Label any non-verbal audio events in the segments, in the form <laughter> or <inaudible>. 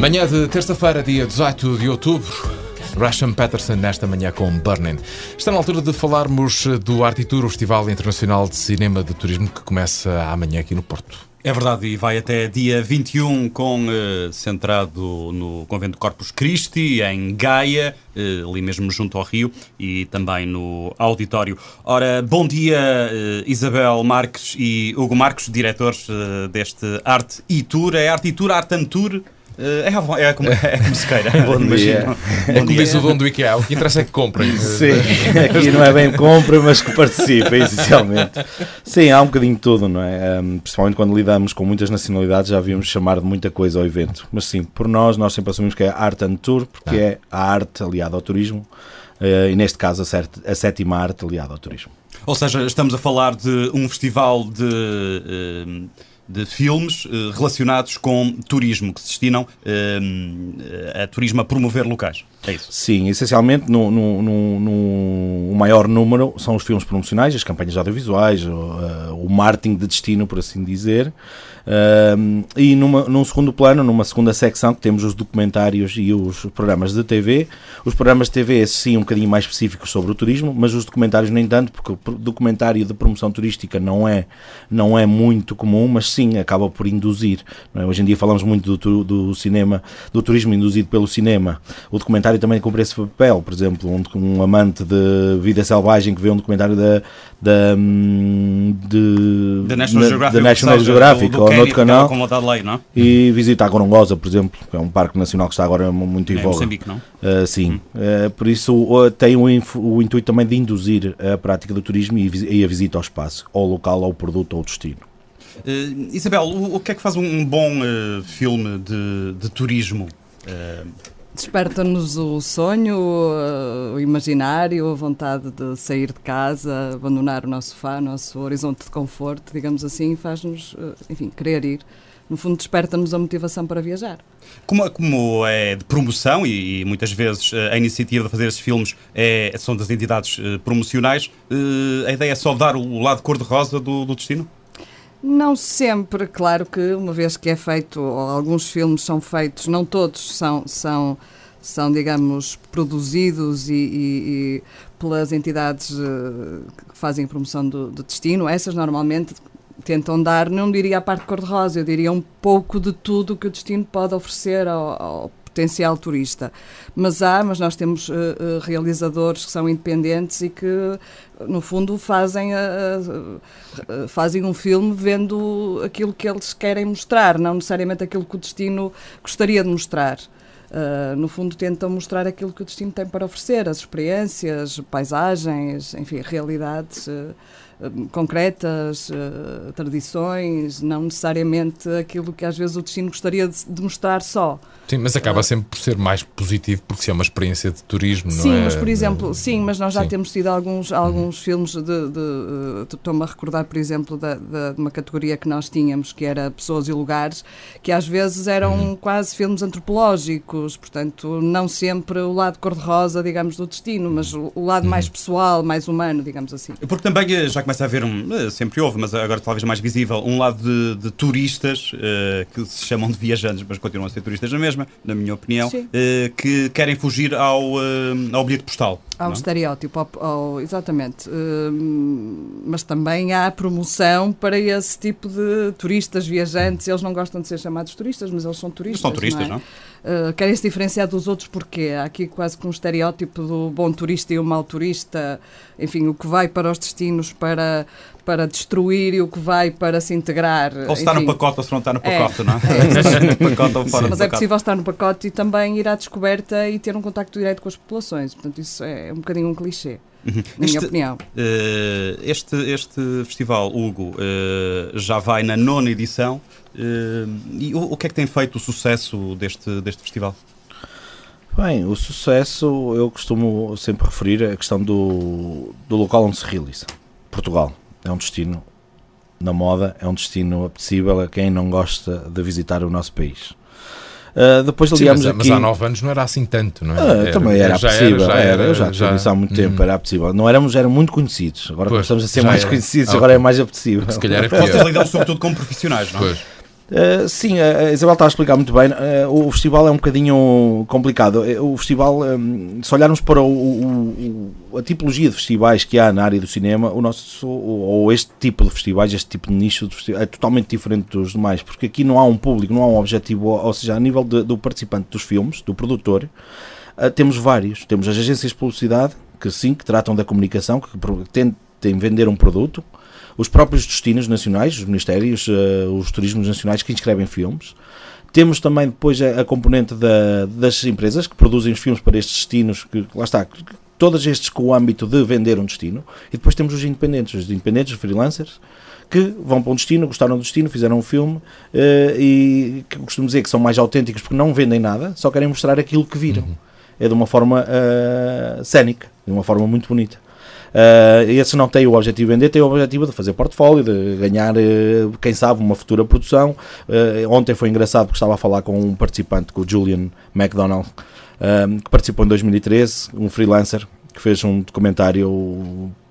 Manhã de terça-feira, dia 18 de outubro. Rasham Patterson nesta manhã com Burning. Está na altura de falarmos do Artitur, o Festival Internacional de Cinema de Turismo que começa amanhã aqui no Porto. É verdade, e vai até dia 21, com, eh, centrado no Convento Corpus Christi, em Gaia, eh, ali mesmo junto ao Rio, e também no auditório. Ora, bom dia, eh, Isabel Marques e Hugo Marques, diretores deste Arte e Tour. É Arte e Tour, Arte and Tour? Eh, é, é, como, <laughs> é como se queira. Bom dia. é como dia. disse o dono do IKEA, o que interessa é que comprem. Sim, aqui não é bem compra, mas que participem, é essencialmente. Sim, há um bocadinho de tudo, não é? principalmente quando lidamos com muitas nacionalidades, já vimos chamar de muita coisa ao evento. Mas sim, por nós, nós sempre assumimos que é Art and Tour, porque ah. é a arte aliada ao turismo. Eh, e neste caso a sétima arte aliada ao turismo. Ou seja, estamos a falar de um festival de eh, de filmes eh, relacionados com turismo, que se destinam a turismo a promover locais. É isso? Sim, essencialmente no, no, no, no, maior número são os filmes promocionais, as campanhas audiovisuais, o, o marketing de destino, por assim dizer e numa, num segundo plano, numa segunda secção, que temos os documentários e os programas de TV. Os programas de TV, sim, um bocadinho mais específicos sobre o turismo, mas os documentários nem tanto, porque o documentário de promoção turística não é, não é muito comum, mas sim, acaba por induzir. É? Hoje em dia falamos muito do, do cinema, do turismo induzido pelo cinema. O documentário também cumpre esse papel, por exemplo, um, um amante de vida selvagem que vê um documentário da, da, hum, de, National Geographic, da, National Geographic outro canal. Com vontade de não é? E visita a Gorongosa, por exemplo, que é um parque nacional que está agora muito em é voga. É, Moçambique, não? Uh, sim. Hum. Uh, por isso uh, tem o, o, intuito também de induzir a prática do turismo e, e a visita ao espaço, ao local, ao produto, ao destino. Ah, Isabel, o, o, que é que faz um bom filme de, de turismo? Desperta-nos o sonho, eh, o imaginário, a vontade de sair de casa, abandonar o nosso sofá, o nosso horizonte de conforto, digamos assim, faz-nos, eh, enfim, querer ir no fundo, desperta-nos a motivação para viajar. Como, como é de promoção, e, e, muitas vezes eh, a iniciativa de fazer esses filmes é, são das entidades promocionais, a ideia é só dar o lado cor-de-rosa do, do destino? Não sempre, claro que uma vez que é feito, alguns filmes são feitos, não todos são, são, são digamos, produzidos e, e, e pelas entidades eh, que fazem promoção do, do, destino, essas normalmente tentam dar, não diria a parte cor-de-rosa, eu diria um pouco de tudo que o destino pode oferecer ao, ao potencial turista. Mas há, mas nós temos uh, realizadores que são independentes e que, no fundo, fazem, uh, fazem um filme vendo aquilo que eles querem mostrar, não necessariamente aquilo que o destino gostaria de mostrar. Uh, no fundo, tentam mostrar aquilo que o destino tem para oferecer, as experiências, paisagens, enfim, realidades. Uh, eh, concretas, eh, tradições, não necessariamente aquilo que às vezes o destino gostaria de, mostrar só. Sim, mas acaba ah. sempre por ser mais positivo porque se é uma experiência de turismo, sim, não é? Sim, mas por exemplo, sim, mas nós já sim. temos tido alguns, uhum. alguns uhum. filmes de. de eh, Estou-me a recordar, por exemplo, da, de uma categoria que nós tínhamos que era Pessoas e Lugares, que às vezes eram uhum. quase filmes antropológicos, portanto, não sempre o lado cor-de-rosa, digamos, do destino, mas o, o lado uhum. mais pessoal, mais humano, digamos assim. Porque também, já que começa a haver um, eh, sempre houve, mas agora talvez mais visível, um lado de, de turistas uh, que se chamam de viajantes, mas continuam a ser turistas na mesma, na minha opinião, uh, que querem fugir ao, uh, ao bilhete postal. Há um é? estereótipo, ao, ao, exatamente. mas também há promoção para esse tipo de turistas, viajantes. Eles não gostam de ser chamados turistas, mas eles são turistas. Mas são turistas, não? É? não? Eh, querem-se diferenciar dos outros porque há aqui quase que um estereótipo do bom turista e o mau turista, enfim, o que vai para os destinos para, para destruir e o que vai para se integrar. Ou se está no pacote ou se não está no é, pacote, é, não é? é. <laughs> pacote ou fora Mas é possível estar no pacote e também ir à descoberta e ter um contacto direto com as populações. Portanto, isso é um bocadinho um clichê. Uhum. Na minha opinião. Uh, este, este festival, Hugo, uh, já vai na nona edição. Eh, e o, o que é que tem feito o sucesso deste, deste festival? Bem, o sucesso eu costumo sempre referir a questão do, do local onde se realiza. Portugal é um destino na moda, é um destino apetecível a quem não gosta de visitar o nosso país. Uh, depois ligamos é, mas, aqui... mas há 9 anos não era assim tanto, não é? Ah, era, também era, era já era, já era, já há muito tempo, hum. era possível. Não éramos, eram muito conhecidos, agora pois, a ser mais conhecidos, ah, agora é mais apetecível. Se calhar é <laughs> pior. Vocês sobretudo como profissionais, não é? Pois. Eh, sim, a eh, eh, Isabel está a explicar muito bem. Uh, o festival é um bocadinho complicado. O festival, um, ehm, se olharmos para o, o, o, a tipologia de festivais que há na área do cinema, o nosso, ou este tipo de festivais, este tipo de nicho de festivais, é totalmente diferente dos demais, porque aqui não há um público, não há um objetivo, ou seja, a nível de, do participante dos filmes, do produtor, uh, temos vários. Temos as agências de publicidade, que sim, que tratam da comunicação, que tentem vender um produto os próprios destinos nacionais, os ministérios, eh, os turismos nacionais que inscrevem filmes. Temos também depois a, a componente da, das empresas que produzem os filmes para estes destinos, que lá está, todas estes com o âmbito de vender um destino. E depois temos os independentes, os independentes, os freelancers, que vão para um destino, gostaram do destino, fizeram um filme uh, e costumo dizer que são mais autênticos porque não vendem nada, só querem mostrar aquilo que viram. Uhum. É de uma forma uh, eh, cénica, de uma forma muito bonita. Uh, esse não tem o objetivo de vender, tem o objetivo de fazer portfólio, de ganhar, uh, quem sabe, uma futura produção. Uh, ontem foi engraçado porque estava a falar com um participante, com o Julian McDonald, que participou em 2013, um freelancer que fez um documentário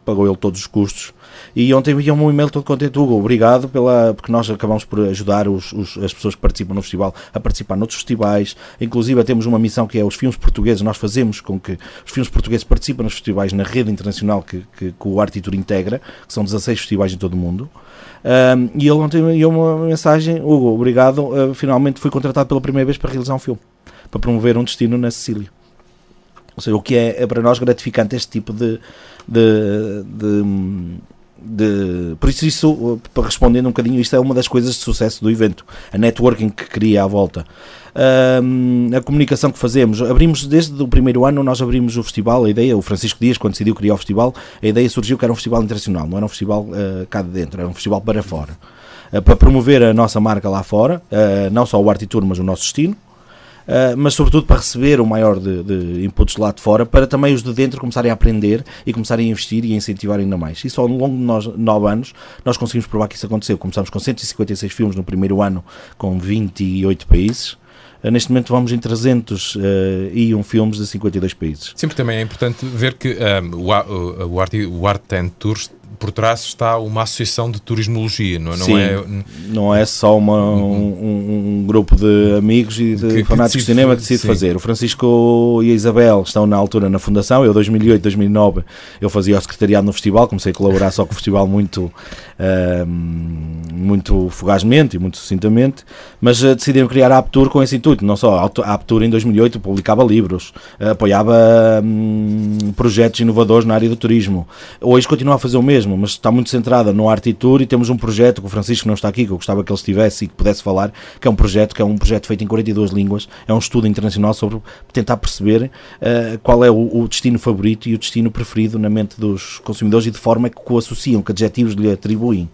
pagou ele todos os custos. E ontem enviou-me um e-mail todo contente, Hugo, obrigado pela, porque nós acabamos por ajudar os, os, as pessoas que participam no festival a participar noutros festivais. Inclusive, temos uma missão que é os filmes portugueses. Nós fazemos com que os filmes portugueses participem nos festivais na rede internacional que, que, que o Artitur integra, que são 16 festivais em todo o mundo. Um, e ele ontem enviou uma mensagem: Hugo, obrigado, uh, finalmente fui contratado pela primeira vez para realizar um filme, para promover um destino na Sicília. Ou seja, o que é, é para nós gratificante este tipo de, de, de de, por isso, isso para responder um bocadinho, isto é uma das coisas de sucesso do evento, a networking que cria à volta. Um, a comunicação que fazemos, abrimos desde o primeiro ano, nós abrimos o festival, a ideia, o Francisco Dias, quando decidiu criar o festival, a ideia surgiu que era um festival internacional, não era um festival uh, cá de dentro, era um festival para fora. Uh, para promover a nossa marca lá fora, uh, não só o Tour mas o nosso destino, ah, mas sobretudo para receber o maior de, de, inputs lá de fora, para também os de dentro começarem a aprender e começarem a investir e a incentivar ainda mais. E só ao longo de nós, nove anos nós conseguimos provar que isso aconteceu. Começámos com 156 filmes no primeiro ano, com 28 países. Ah, neste momento vamos em 301 ah, filmes de 52 países. Sempre também é importante ver que um, o, o, o Art, o Art Tours por trás está uma associação de turismologia, não, é? não Sim, é? Não é só uma, um, um, grupo de amigos e de que, fanáticos de cinema que decide sim. fazer. O Francisco e a Isabel estão na altura na fundação. Eu, 2008, 2009, eu fazia o secretariado no festival, comecei a colaborar só com o festival muito, uh, muito fugazmente e muito sucintamente, mas eh, decidiram criar a Aptur com esse intuito. Não só a Aptur em 2008 publicava livros, eh, apoiava um, projetos inovadores na área do turismo. Hoje continua a fazer o mesmo mesmo, mas está muito centrada no Art e Tour e temos um projeto que o Francisco não está aqui, que eu gostava que ele estivesse e que pudesse falar, que é um projeto que é um projeto feito em 42 línguas, é um estudo internacional sobre tentar perceber uh, qual é o, o, destino favorito e o destino preferido na mente dos consumidores e de forma que o associam, que adjetivos lhe atribuem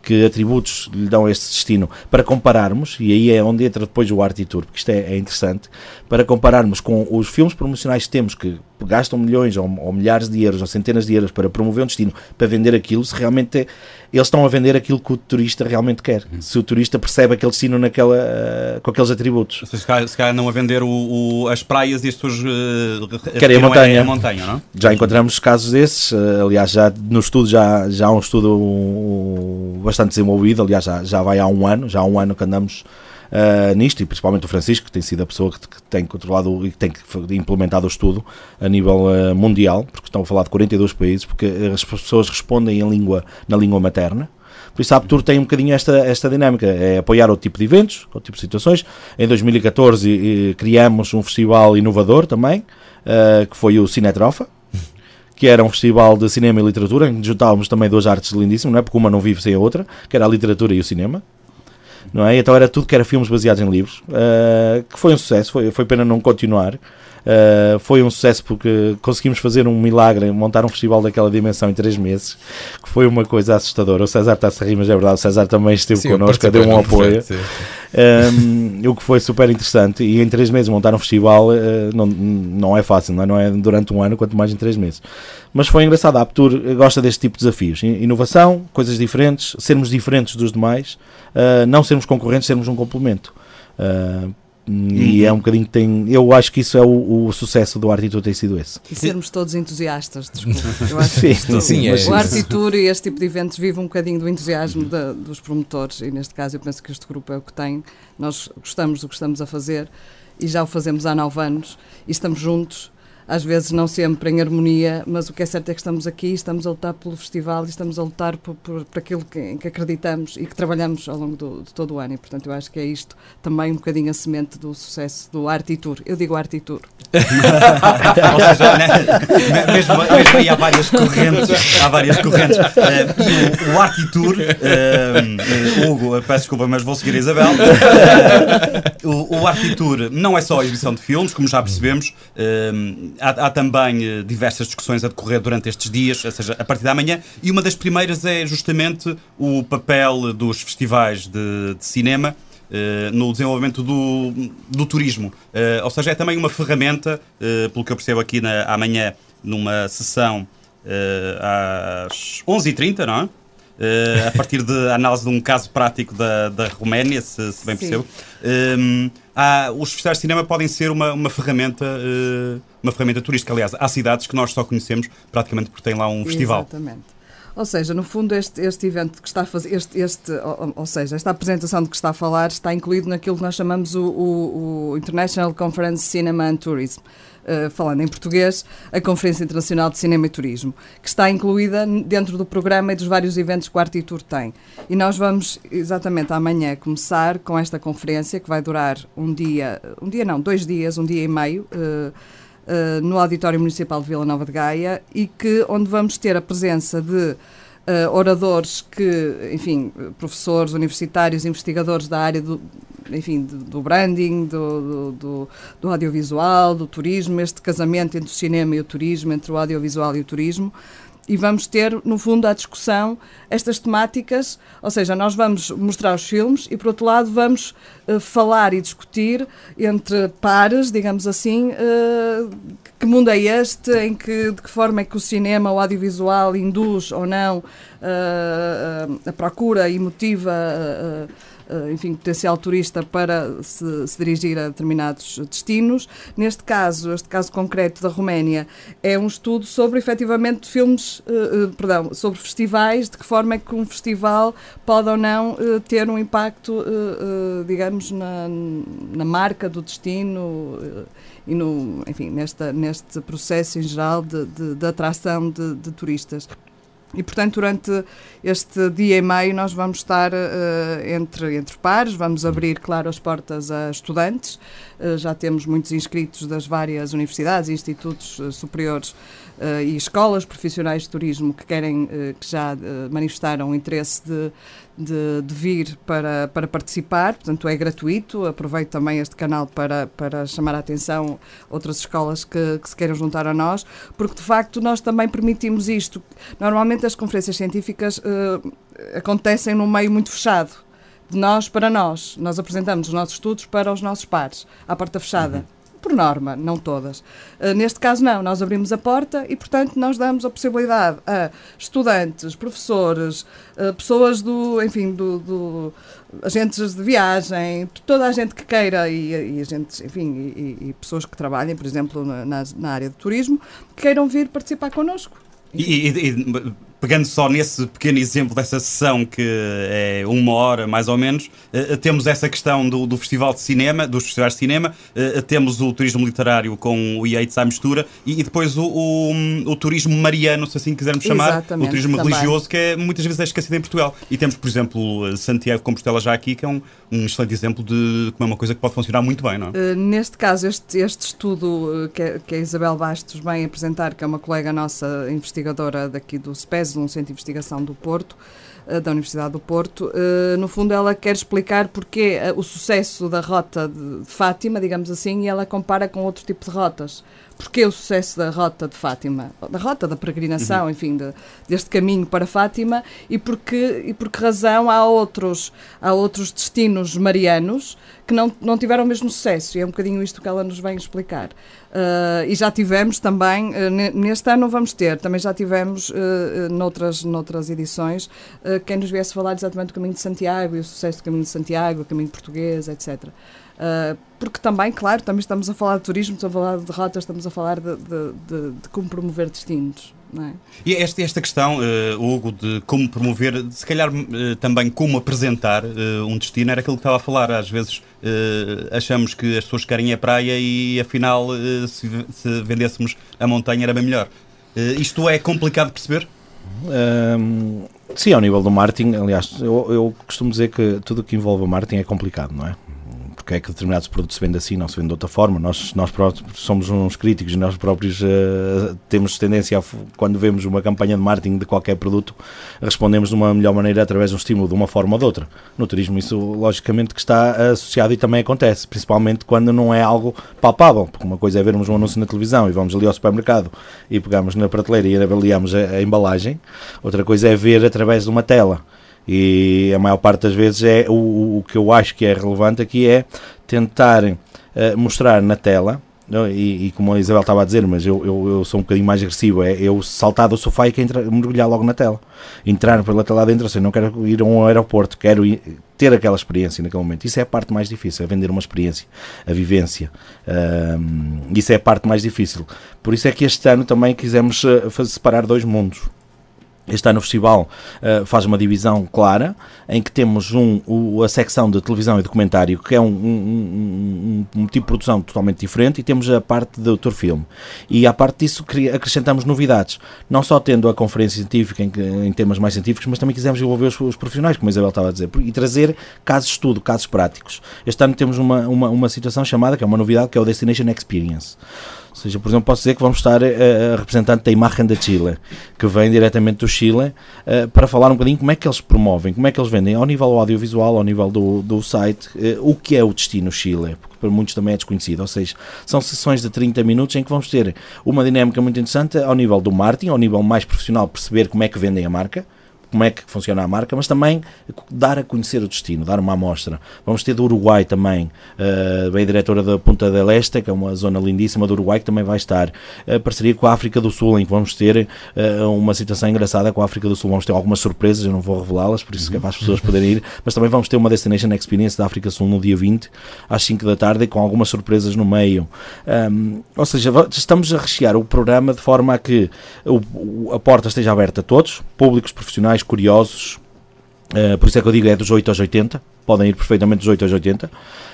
que atributos lhe dão este destino para compararmos, e aí é onde entra depois o Art Tour, porque isto é, é, interessante, para compararmos com os filmes promocionais que temos que gastam milhões ou, ou, milhares de euros ou centenas de euros para promover um destino, para vender aquilo, se realmente é, eles estão a vender aquilo que o turista realmente quer. Uhum. Se o turista percebe aquele destino naquela, eh, com aqueles atributos. Se calhar, se calhar não a vender o, o, as praias e as pessoas uh, querem a montanha. A montanha não? É? Já encontramos casos desses, eh, aliás, já no estudo, já, já há um estudo bastante desenvolvido, aliás, já, já vai há um ano, já há um ano que andamos uh, nisto, e principalmente o Francisco, que tem sido a pessoa que, que tem controlado e que tem implementado o estudo a nível uh, mundial, porque estão a falar de 42 países, porque as pessoas respondem em língua, na língua materna, por isso a Aptur tem um bocadinho esta, esta dinâmica, é apoiar outro tipo de eventos, outro tipo de situações. Em 2014 e, eh, criamos um festival inovador também, uh, que foi o Cinetrofa, que era um festival de cinema e literatura, em que juntávamos também duas artes lindíssimas, não é? porque uma não vive sem a outra, que era a literatura e o cinema não é? Então era tudo que era filmes baseados em livros, uh, que foi um sucesso, foi, foi pena não continuar. Eh, foi um sucesso porque conseguimos fazer um milagre, montar um festival daquela dimensão em três meses, que foi uma coisa assustadora. O César está-se a rir, mas é verdade, o César também esteve sim, connosco, deu um apoio. um, ehm, o que foi super interessante. E em três meses montar um festival uh, não, não é fácil, não é? não é? durante um ano, quanto mais em três meses. Mas foi engraçado. A Aptur eh, gosta deste tipo de desafios: inovação, coisas diferentes, sermos diferentes dos demais, uh, não sermos concorrentes, sermos um complemento. Uh, e uhum. é um bocadinho que tem. Eu acho que isso é o, o sucesso do Artitur, tem sido esse. E sermos todos entusiastas, desculpa. <laughs> Eu acho sim, sim, é. o Artitur e este tipo de eventos vive um bocadinho do entusiasmo uhum. da, dos promotores, e neste caso eu penso que este grupo é o que tem. Nós gostamos do que estamos a fazer e já o fazemos há nove anos e estamos juntos às vezes não sempre em harmonia, mas o que é certo é que estamos aqui, estamos a lutar pelo festival e estamos a lutar por, por, por aquilo que, em que acreditamos e que trabalhamos ao longo do, de todo o ano. E, portanto, eu acho que é isto também um bocadinho a semente do sucesso do Arte e Tour. Eu digo Arte e Tour. <laughs> <laughs> Ou seja, né? mesmo, mesmo aí há várias correntes. Há várias correntes. Uh, o Arte e Tour, uh, Hugo, eh, peço desculpa, mas vou seguir a Isabel. Uh, o, o Arte e Tour não é só a exibição de filmes, como já percebemos. Uh, há, há, também eh, diversas discussões a decorrer durante estes dias, ou seja, a partir da manhã, e uma das primeiras é justamente o papel dos festivais de, de cinema Uh, no desenvolvimento do, do turismo. Uh, ou seja, é também uma ferramenta, uh, pelo que eu percebo aqui na, amanhã, numa sessão às 11h30, não é? a partir da análise de um caso prático da, da Roménia, se, se bem Sim. percebo. Ehm, há, ah, os festivais de cinema podem ser uma, uma ferramenta. Uh, uma ferramenta turística, aliás, há cidades que nós só conhecemos praticamente porque tem lá um festival. Exatamente. Ou seja, no fundo, este, este evento que está a fazer, este, este, ou, ou, seja, esta apresentação de que está a falar está incluído naquilo que nós chamamos o, o, o International Conference Cinema and Tourism. Eh, falando em português, a Conferência Internacional de Cinema e Turismo, que está incluída dentro do programa e dos vários eventos que o Artitur tem. E nós vamos exatamente amanhã começar com esta conferência, que vai durar um dia, um dia não, dois dias, um dia e meio. Uh, uh, no Auditório Municipal de Vila Nova de Gaia e que onde vamos ter a presença de uh, oradores que, enfim, professores universitários, investigadores da área do, enfim, do branding, do, do, do, audiovisual, do turismo, este casamento entre o cinema e o turismo, entre o audiovisual e o turismo e vamos ter, no fundo, à discussão estas temáticas, ou seja, nós vamos mostrar os filmes e, por outro lado, vamos uh, falar e discutir entre pares, digamos assim, uh, que mundo é este, em que, de que forma é que o cinema, o audiovisual induz ou não uh, a procura e motiva eh, enfim, potencial turista para se, se dirigir a determinados destinos. Neste caso, este caso concreto da Roménia, é um estudo sobre efetivamente filmes, eh, eh, perdão, sobre festivais, de que forma é que um festival pode ou não ter um impacto, digamos, na, na marca do destino e no, enfim, nesta, neste processo em geral de, de, de atração de, de turistas. E, portanto, durante este dia e meio nós vamos estar uh, entre, entre pares, vamos abrir, claro, as portas a estudantes. Uh, já temos muitos inscritos das várias universidades e institutos uh, superiores uh, e escolas profissionais de turismo que querem, uh, que já eh, manifestaram interesse de, de, de, vir para, para participar, portanto é gratuito. Aproveito também este canal para, para chamar a atenção outras escolas que, que, se queiram juntar a nós, porque de facto nós também permitimos isto. Normalmente as conferências científicas uh, acontecem num meio muito fechado. De nós para nós. Nós apresentamos os nossos estudos para os nossos pares, à porta fechada. Uhum por norma, não todas. Eh, neste caso, não, nós abrimos a porta e, portanto, nós damos a possibilidade a estudantes, professores, eh, pessoas do, enfim, do, do, agentes de viagem, toda a gente que queira e, e agentes, enfim, e, e, pessoas que trabalhem, por exemplo, na, na área de turismo, queiram vir participar connosco. E, e, e, pegando só nesse pequeno exemplo dessa sessão que eh, é uma hora mais ou menos, eh, eh, temos essa questão do, do Festival de Cinema, dos festivais de cinema, temos o turismo literário com o Yates à mistura e, e depois o, o, o, turismo mariano, se assim quisermos chamar, Exatamente, o turismo também. religioso, que é, muitas vezes é esquecido em Portugal. E temos, por exemplo, Santiago Compostela já aqui, que é um, um excelente exemplo de como é uma coisa que pode funcionar muito bem, não é? neste caso, este, este estudo que, é, que a Isabel Bastos vem apresentar, que é uma colega nossa investigadora daqui do SPES, tese de um centro de investigação do Porto, eh, da Universidade do Porto. Eh, no fundo, ela quer explicar porque eh, o sucesso da rota de Fátima, digamos assim, e ela compara com outro tipo de rotas. Porque é o sucesso da Rota de Fátima, da Rota da Peregrinação, uhum. enfim, de, deste caminho para Fátima, e por que, e por que razão há outros, há outros destinos marianos que não, não tiveram o mesmo sucesso, e é um bocadinho isto que ela nos vem explicar. Uh, e já tivemos também, uh, neste ano não vamos ter, também já tivemos uh, uh noutras, noutras edições uh, quem nos viesse falar exatamente do Caminho de Santiago e o sucesso do Caminho de Santiago, o Caminho Português, etc. Uh, porque também, claro, também estamos a falar de turismo, estamos a falar de rotas, estamos a falar de, de, de, de como promover destinos. É? E esta, esta questão, uh, Hugo, de como promover, se calhar uh, também como apresentar uh, um destino, era aquilo que estava a falar. Às vezes achamos que as pessoas querem a praia e afinal, se, se, vendêssemos a montanha, era bem melhor. isto é complicado de perceber? Um, sim, ao nível do marketing, aliás, eu, eu costumo dizer que tudo o que envolve o marketing é complicado, não é? porque é que determinados produtos se vendem assim, não se vendem de outra forma. Nós, nós próprios somos uns críticos, e nós próprios uh, temos tendência, a, quando vemos uma campanha de marketing de qualquer produto, respondemos de uma melhor maneira através de um estímulo, de uma forma ou de outra. No turismo, isso logicamente que está associado e também acontece, principalmente quando não é algo palpável, porque uma coisa é vermos um anúncio na televisão e vamos ali ao supermercado e pegamos na prateleira e avaliamos a, a embalagem, outra coisa é ver através de uma tela. E a maior parte das vezes é o, o que eu acho que é relevante aqui é tentar uh, mostrar na tela. É? E, e, como a Isabel estava a dizer, mas eu, eu, eu, sou um bocadinho mais agressivo. É eu saltar do sofá e entrar, mergulhar logo na tela, entrar pela tela dentro. Assim, não quero ir a um aeroporto, quero ir, ter aquela experiência naquele momento. Isso é a parte mais difícil, é vender uma experiência, a vivência. Um, isso é a parte mais difícil. Por isso é que este ano também quisemos eh, separar dois mundos. Este ano o festival uh, faz uma divisão clara, em que temos um, o, a secção de televisão e documentário, que é um, um, um, tipo de produção totalmente diferente, e temos a parte do autor filme. E à parte disso acrescentamos novidades, não só tendo a conferência científica em, em temas mais científicos, mas também quisemos envolver os, os, profissionais, como a Isabel estava a dizer, e trazer casos de estudo, casos práticos. Este ano temos uma, uma, uma situação chamada, que é uma novidade, que é o Destination Experience. Ou seja, por exemplo, posso dizer que vamos estar a, eh, eh, a representante da Imagen da Chile, que vem diretamente do Chile, eh, para falar um bocadinho como é que eles promovem, como é que eles vendem, ao nível audiovisual, ao nível do, do site, o que é o destino Chile, porque para muitos também é desconhecido. Ou seja, são sessões de 30 minutos em que vamos ter uma dinâmica muito interessante ao nível do marketing, ao nível mais profissional, perceber como é que vendem a marca como é que funciona a marca, mas também dar a conhecer o destino, dar uma amostra. Vamos ter do Uruguai também, uh, eh, a diretora da Punta del Este, que é uma zona lindíssima do Uruguai, que também vai estar. Uh, parceria com a África do Sul, em que vamos ter uh, uma situação engraçada com a África do Sul. Vamos ter algumas surpresas, eu não vou revelá-las, por isso é, é para as pessoas poderem ir, mas também vamos ter uma Destination Experience da África do Sul no dia 20, às 5 da tarde, com algumas surpresas no meio. Um, ou seja, estamos a rechear o programa de forma a que a porta esteja aberta a todos, públicos profissionais mais curiosos, uh, por isso é que eu digo é dos 8 aos 80, podem ir perfeitamente dos 8 aos 80. Uh,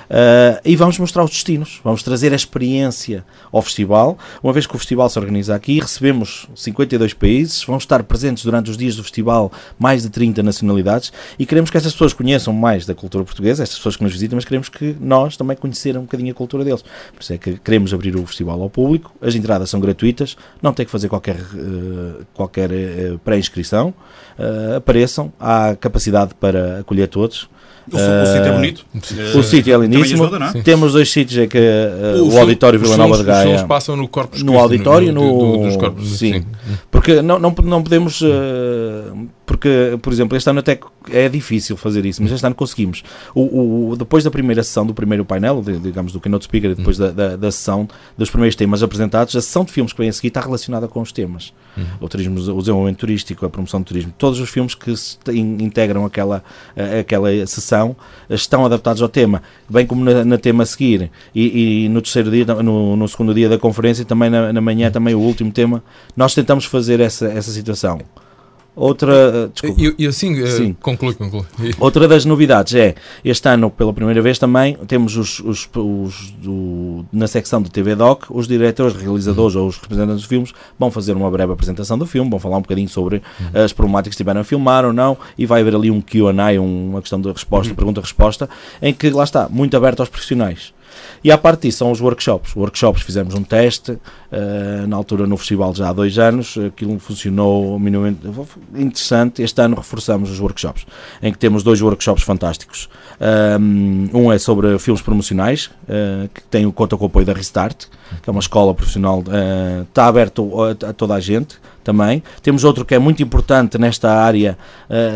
eh, e vamos mostrar os destinos, vamos trazer a experiência ao festival. Uma vez que o festival se organiza aqui, recebemos 52 países, vão estar presentes durante os dias do festival mais de 30 nacionalidades e queremos que essas pessoas conheçam mais da cultura portuguesa, essas pessoas que nos visitam, mas queremos que nós também conhecer um bocadinho a cultura deles. Por isso é que queremos abrir o festival ao público, as entradas são gratuitas, não tem que fazer qualquer, uh, qualquer uh, pré-inscrição. apareçam, há capacidade para acolher todos. O, uh, o sítio é eh, bonito. O eh, sítio é lindíssimo. é? Temos dois sítios, é que uh, o, o, auditório Vila Nova de Gaia. Os sons passam no corpo No auditório, no, no, dos corpos, sim. sim. Porque não, não, não podemos porque, por exemplo, este ano até é difícil fazer isso, mas este ano conseguimos. O, o depois da primeira sessão, do primeiro painel, de, digamos, do Keynote Speaker, e depois uhum. da, da, da, sessão dos primeiros temas apresentados, a sessão de filmes que vem a seguir está relacionada com os temas. Uhum. O turismo, o desenvolvimento turístico, a promoção do turismo, todos os filmes que integram aquela, aquela sessão eh, estão adaptados ao tema, bem como na, na tema a seguir e, e, no terceiro dia, no, no, segundo dia da conferência e também na, na manhã, uhum. também o último tema, nós tentamos fazer essa, essa situação. Outra, eh, desculpa. Eu, eu sim, eh, Outra das novidades é, este ano, pela primeira vez também, temos os, os, os do, na secção do TV Doc, os diretores, realizadores uhum. ou os representantes dos filmes vão fazer uma breve apresentação do filme, vão falar um bocadinho sobre uhum. as problemáticas que estiveram a filmar ou não, e vai haver ali um QA, uma questão de resposta, uhum. pergunta-resposta, em que lá está, muito aberto aos profissionais. E à parte disso são os workshops. Workshops fizemos um teste, uh, na altura no festival já há dois anos, aquilo funcionou minimamente interessante. Este ano reforçamos os workshops, em que temos dois workshops fantásticos. Eh, um é sobre filmes promocionais, uh, que tem, conta com o apoio da Restart, que é uma escola profissional, uh, está aberto a, toda a gente também. Temos outro que é muito importante nesta área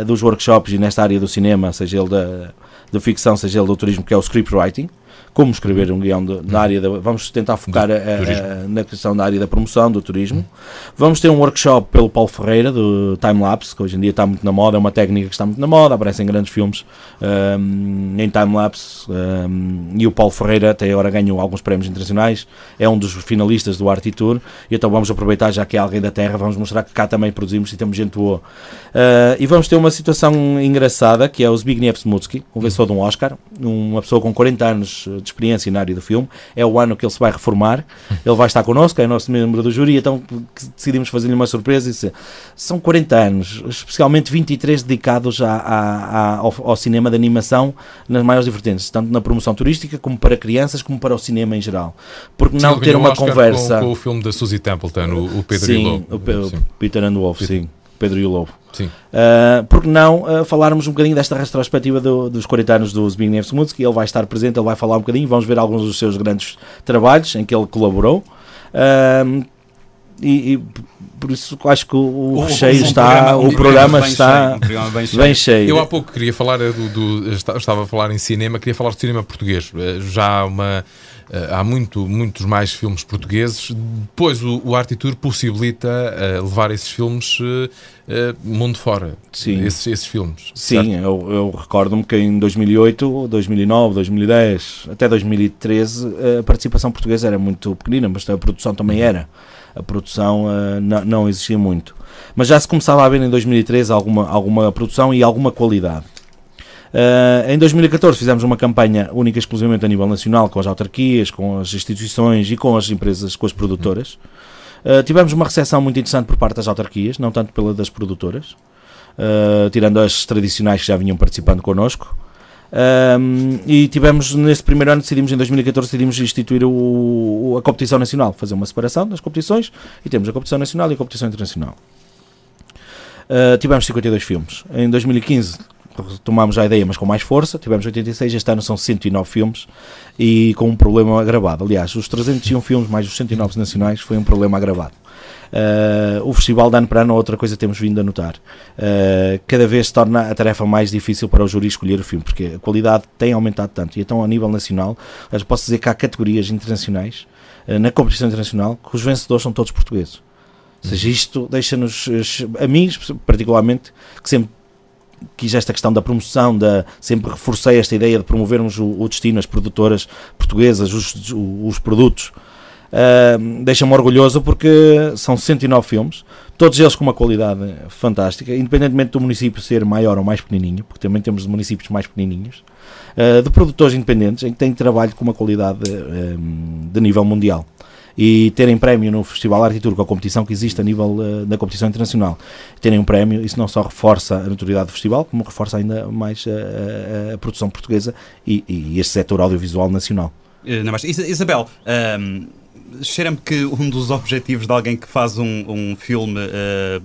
uh, dos workshops e nesta área do cinema, seja ele da, da ficção, seja ele do turismo, que é o scriptwriting, como escrever um guião de, da uhum. área da, vamos tentar focar a, a, na questão da área da promoção do turismo vamos ter um workshop pelo Paulo Ferreira do time lapse que hoje em dia está muito na moda é uma técnica que está muito na moda aparecem grandes filmes um, em time lapse um, e o Paulo Ferreira até agora ganhou alguns prémios internacionais é um dos finalistas do Art Tour e então vamos aproveitar já que é alguém da terra vamos mostrar que cá também produzimos e temos gente boa uh, e vamos ter uma situação engraçada que é o Zbigniew Smutsky o vencedor de um Oscar uma pessoa com 40 anos de experiência na área do filme. É o ano que ele se vai reformar. Ele vai estar connosco, é nosso membro do júri, então decidimos fazer-lhe uma surpresa. são 40 anos, especialmente 23 dedicados à ao, ao, cinema de animação nas maiores vertentes, tanto na promoção turística como para crianças, como para o cinema em geral. Porque sim, não ter uma Oscar conversa. Com, com, o filme da Susie Templeton, o, o Pedro sim, e o, Lobo. o Pe Peter and Wolf, sim. Pedro e o Lobo. Sim. Uh, ah, porque não uh, falarmos um bocadinho desta retrospectiva do, dos 40 anos do Zbigniew Smutsky? Ele vai estar presente, ele vai falar um bocadinho. Vamos ver alguns dos seus grandes trabalhos em que ele colaborou. Uh, e, e, por isso acho que o, recheio um está, programa, o programa, está bem cheio, bem, cheio. bem cheio. Eu há pouco queria falar, do, do, estava a falar em cinema, queria falar de cinema português. Eh, já uma eh, há muito, muitos mais filmes portugueses. Depois o, o Tour possibilita uh, levar esses filmes uh, mundo fora. Sim. Esses, esses filmes. Sim, eu, eu recordo-me que em 2008, 2009, 2010, até 2013 a participação portuguesa era muito pequenina, mas a produção também era. A produção uh, não, não existia muito. Mas já se começava a ver em 2013 alguma, alguma produção e alguma qualidade. Uh, em 2014 fizemos uma campanha única e exclusivamente a nível nacional, com as autarquias, com as instituições e com as empresas, com as produtoras. Uh, tivemos uma recepção muito interessante por parte das autarquias, não tanto pela das produtoras, uh, tirando as tradicionais que já vinham participando connosco. Um, ehm, e tivemos, nesse primeiro ano, decidimos, em 2014, decidimos instituir o, o, a competição nacional, fazer uma separação das competições e temos a competição nacional e a competição internacional. Uh, tivemos 52 filmes. Em 2015 retomámos a ideia, mas com mais força. Tivemos 86, este ano são 109 filmes e com um problema agravado. Aliás, os 301 filmes mais os 109 nacionais foi um problema agravado. Uh, o festival de ano para ano, outra coisa temos vindo a notar. Uh, cada vez se torna a tarefa mais difícil para o júri escolher o filme, porque a qualidade tem aumentado tanto. E então, a nível nacional, posso dizer que há categorias internacionais, uh, na competição internacional, que os vencedores são todos portugueses. Ou seja, isto deixa-nos, eh, a mim particularmente, que sempre quis esta questão da promoção, da, sempre reforcei esta ideia de promovermos o, o destino, as produtoras portuguesas, os, os produtos. Uh, Deixa-me orgulhoso porque são 109 filmes, todos eles com uma qualidade fantástica, independentemente do município ser maior ou mais pequenininho, porque também temos municípios mais pequenininhos, uh, de produtores independentes em que têm trabalho com uma qualidade uh, de nível mundial e terem prémio no Festival Turco, a competição que existe a nível uh, da competição internacional, terem um prémio, isso não só reforça a notoriedade do festival, como reforça ainda mais a, eh, eh, a produção portuguesa e, e, este setor audiovisual nacional. Não, mas Isabel, um, ehm, cheira-me que um dos objetivos de alguém que faz um, um filme uh,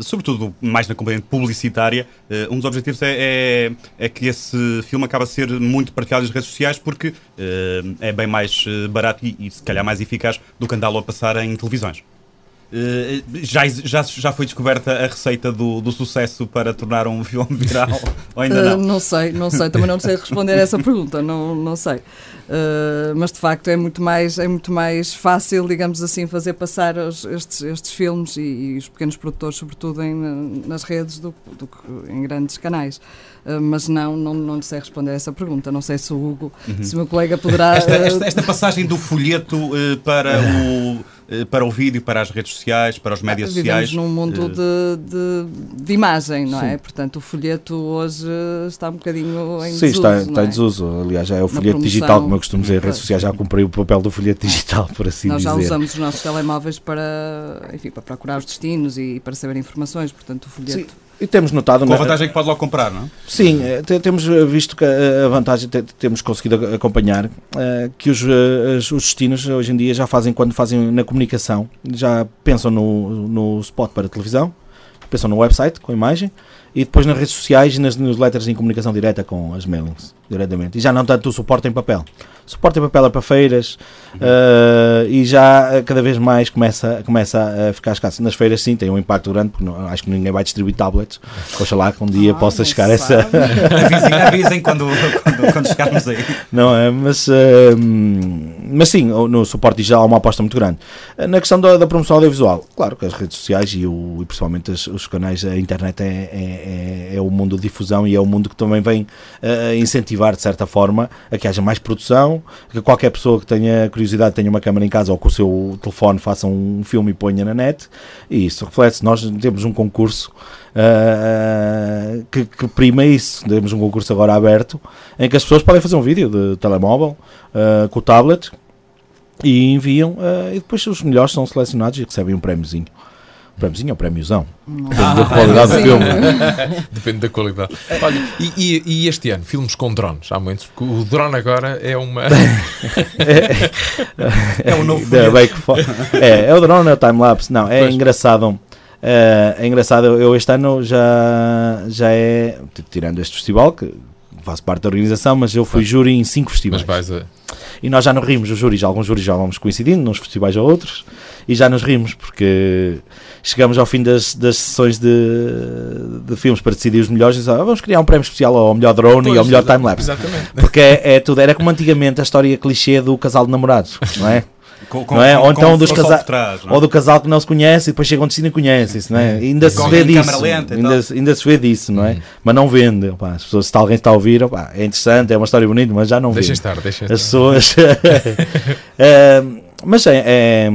sobretudo mais na componente publicitária, eh, um dos objetivos é, é, é, que esse filme acaba a ser muito partilhado nas redes sociais porque eh, é bem mais eh, barato e, e se calhar mais eficaz do que andá-lo a passar em televisões. Eh, já, já, já foi descoberta a receita do, do sucesso para tornar um filme viral? <laughs> Ou ainda não? Eh, não sei, não sei. Também não sei responder essa pergunta, não, não sei. Uh, mas de facto é muito mais é muito mais fácil digamos assim fazer passar os, estes, estes filmes e, e, os pequenos produtores sobretudo em, nas redes do, do que em grandes canais uh, mas não, não não sei responder essa pergunta não sei se o Hugo uhum. se o meu colega poderá esta, esta, esta passagem do folheto uh, para <laughs> o eh, para o vídeo, para as redes sociais, para os médias ah, sociais. Vivemos num mundo eh, de, de, de imagem, não é? Sim. é? Portanto, o folheto hoje está um bocadinho em Sim, desuso. Sim, está, está é? em desuso. Aliás, já é o folheto promoção, digital, como eu costumo dizer. A rede social já cumpriu o papel do folheto digital, por assim Nós dizer. Nós já usamos os nossos telemóveis para, enfim, para procurar os destinos e para saber informações. Portanto, o folheto. Sim. E temos notado... Com né? a vantagem que pode logo comprar, não é? Sim, eh, temos eh, visto que eh, a vantagem, temos conseguido acompanhar que os, os destinos hoje em dia já fazem, quando fazem na comunicação, já pensam no, no spot para televisão, pensam no website com imagem, e depois nas redes sociais e nas newsletters em comunicação direta com as mailings, diretamente. E já não tanto o suporte em papel. Suporte em papel é para feiras uh, e já eh, cada vez mais começa, começa a ficar escasso. Nas feiras, sim, tem um impacto grande, porque não, acho que ninguém vai distribuir tablets. Oxalá que um dia ah, possa chegar sabe. essa. <laughs> <laughs> avisem, avisem quando, quando, quando, chegarmos aí. Não é? Mas. Uh, mas sim, no suporte digital há uma aposta muito grande. Eh, na questão da, da promoção audiovisual, claro que as redes sociais e, o, e principalmente os, os, canais, a internet é, é, é, é, o mundo de difusão e é o mundo que também vem uh, incentivar, de certa forma, a que haja mais produção, que qualquer pessoa que tenha curiosidade, tenha uma câmera em casa ou com o seu telefone faça um filme e ponha na net, e isso reflete-se. Nós temos um concurso. Uh, que, que, prima isso. Temos um concurso agora aberto em que as pessoas podem fazer um vídeo de telemóvel uh, com o tablet e enviam uh, e depois os melhores são selecionados e recebem um prémiozinho. prémiozinho ou prémiozão? Depende da ah, qualidade do filme. <laughs> Depende da qualidade. Olha, e, e, e, este ano, filmes com drones, há muitos, porque o drone agora é uma. é, <laughs> é um novo filme. É, é o drone, é o timelapse. Não, é pois. engraçado. Uh, é engraçado, eu este ano já, já é, tirando este festival, que faço parte da organização, mas eu fui júri em cinco festivais. Mas vais a e nós já não rimos, os júris, alguns júris já vamos coincidindo, uns festivais a outros, e já nos rimos, porque chegamos ao fim das, das sessões de, de filmes para decidir os melhores, e dizemos, ah, vamos criar um prémio especial ao melhor drone pois, e ao melhor timelapse. Exatamente. Porque é, é, tudo, era como antigamente a história clichê do casal de namorados, não é? <laughs> Com, com, não é? Ou então dos casal, trás, é? ou do casal que não se conhece e depois chegam um destino e conhecem isso, não é? E ainda se vê disso. Lenta, ainda, ainda se vê disso, não é? Mas não vende, opa, as pessoas, se alguém está a ouvir, opa, é interessante, é uma história bonita, mas já não vende. Deixa estar, deixa estar. As pessoas. <laughs> É, mas é, é,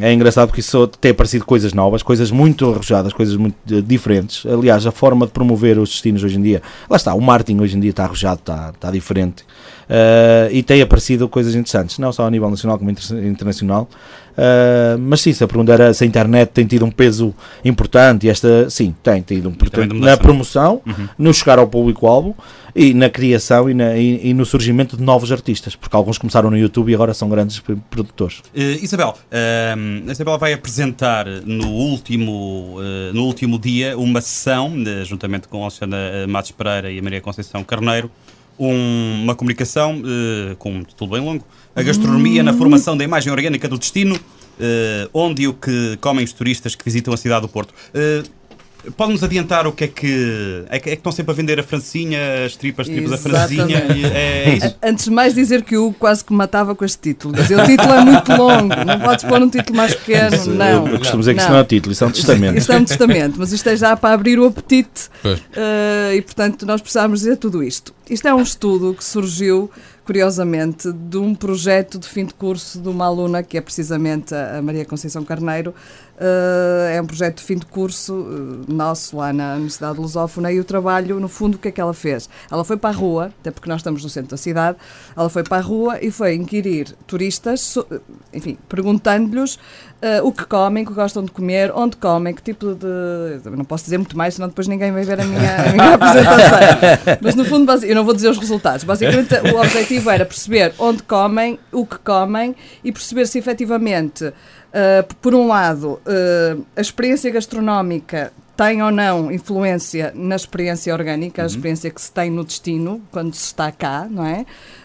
é, engraçado porque isso tem aparecido coisas novas, coisas muito arrojadas, coisas muito eh, diferentes. Aliás, a forma de promover os destinos hoje em dia, lá está, o marketing hoje em dia está arrojado, está, está diferente uh, e tem aparecido coisas interessantes, não só a nível nacional como inter internacional. Uh, mas sim, se a pergunta era se a internet tem tido um peso importante, esta sim, tem tido um peso na promoção, uhum. no chegar ao público-alvo e na criação e, na, e, e, no surgimento de novos artistas, porque alguns começaram no YouTube e agora são grandes produtores. Uh, Isabel, uh, Isabel vai apresentar no último, uh, no último dia uma sessão, juntamente com a Luciana Matos Pereira e a Maria Conceição Carneiro um, uma comunicação uh, com um título bem longo: A gastronomia hum. na formação da imagem orgânica do destino. Uh, onde e o que comem os turistas que visitam a cidade do Porto. Uh, Pode-nos adiantar o é que é que. É que, estão sempre a vender a francinha, as tripas, as tripas, da é, é a francinha. É, Antes de mais dizer que Hugo quase que matava com este título. o título é muito longo, não podes pôr um título mais pequeno. Isso, não. Eu costumo dizer que não. isso não é título, isso é um testamento. Isto é um testamento, mas isto é já para abrir o apetite uh, e, portanto, nós precisávamos dizer tudo isto. Isto é um estudo que surgiu, curiosamente, de um projeto de fim de curso de uma aluna que é precisamente a Maria Conceição Carneiro Uh, é um projeto de fim de curso uh, nosso lá na Universidade de Lusófona e o trabalho, no fundo, o que é que ela fez? Ela foi para a rua, até porque nós estamos no centro da cidade, ela foi para a rua e foi inquirir turistas, so, eh, enfim, perguntando-lhes uh, o que comem, o que gostam de comer, onde comem, que tipo de. Não posso dizer muito mais, senão depois ninguém vai ver a minha, a minha <laughs> apresentação. Mas no fundo, eu não vou dizer os resultados. Basicamente, o objetivo era perceber onde comem, o que comem e perceber se efetivamente eh, por um lado, uh, a experiência gastronómica tem ou não influência na experiência orgânica, uhum. a experiência que se tem no destino, quando se está cá, não é?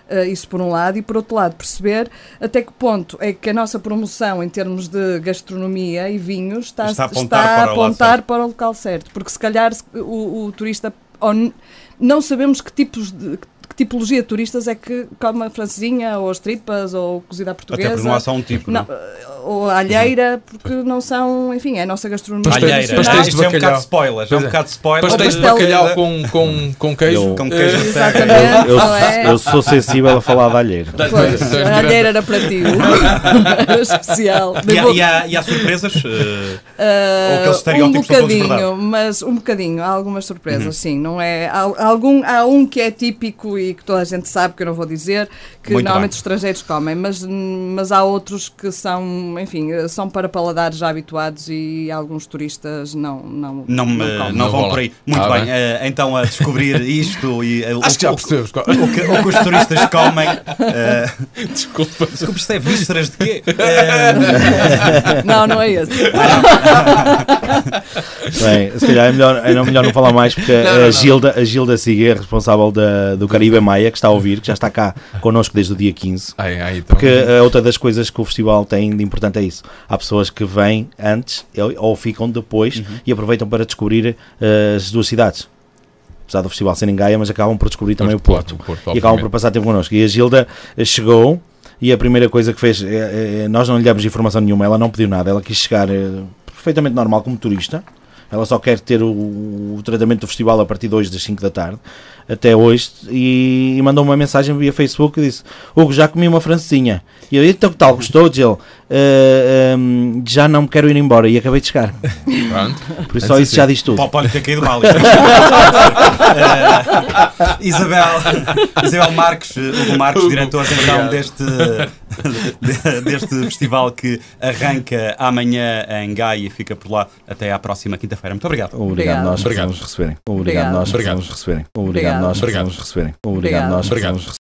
Uh, isso por um lado, e por outro lado, perceber até que ponto é que a nossa promoção em termos de gastronomia e vinhos está, está a apontar, está para, a apontar o para, o local certo, porque se calhar o, o turista. Ou, não sabemos que tipos de, que tipologia de turistas é que come a francesinha, ou as tripas, ou cozida portuguesa. Até porque não há só um tipo, não, não. É? Eh, ou a alheira, porque não são, enfim, é a nossa gastronomia. Alheira, pastéis ah, de bacalhau. É um bocado spoilers, é um é. bocado spoilers. Pastéis de bacalhau com, com, com queijo. Eu, com queijo. Eh, exatamente. Eu, eu, é? eu, sou sensível a falar da alheira. Pois, a alheira era para ti. <laughs> especial. E, vou... e, há, e há, surpresas? Uh, ou aqueles estereótipos um bocadinho, mas um bocadinho. Há algumas surpresas, uhum. sim. Não é, há, algum, há um que é típico e e que toda a gente sabe, que eu não vou dizer, que Muito normalmente bem. estrangeiros comem, mas, mas há outros que são, enfim, são para paladares já habituados e alguns turistas não não Não, não, não vão por aí. Muito ah, bem, Uh, então a descobrir <laughs> isto e uh, Acho o, que já percebes. O, o, que, o que os turistas comem. Uh, <laughs> Desculpa. Desculpa, isto é vísceras de quê? <laughs> não, não é esse. bem, se calhar é melhor, é melhor não falar mais porque não, é não, a, Gilda, a Gilda Sigue responsável da, do Caribe Filipe Maia, que está a ouvir, que já está cá connosco desde o dia 15. Ai, ai, então. Porque eh, outra das coisas que o festival tem de importante é isso. Há pessoas que vêm antes ou ficam depois uhum. e aproveitam para descobrir eh, as duas cidades apesar do festival ser em Gaia, mas acabam por descobrir também Porto, o Porto, Porto, Porto e acabam por passar tempo connosco. E a Gilda eh, chegou e a primeira coisa que fez, nós não lhe demos informação nenhuma, ela não pediu nada, ela quis chegar perfeitamente normal como turista. Ela só quer ter o, o tratamento do festival a partir de hoje das 5 da tarde até hoje, e, e mandou uma mensagem via Facebook e disse: Hugo, já comi uma francesinha. E eu, então que tal, gostou, Jill? Uh, um, já não me quero ir embora e acabei de chegar. <laughs> Pronto. Por isso, só isso já diz tudo. pode ter caído mal. uh, <laughs> Isabel, Isabel Marques, eh, o Marques, diretor-geral deste deste festival que arranca amanhã em Gaia e fica por lá até à próxima quinta-feira. Muito obrigado. Obrigado, nós obrigado. por nos receberem. Obrigado, nós obrigado. por nos receberem. Obrigado, nós obrigado. por Obrigado, nós obrigado.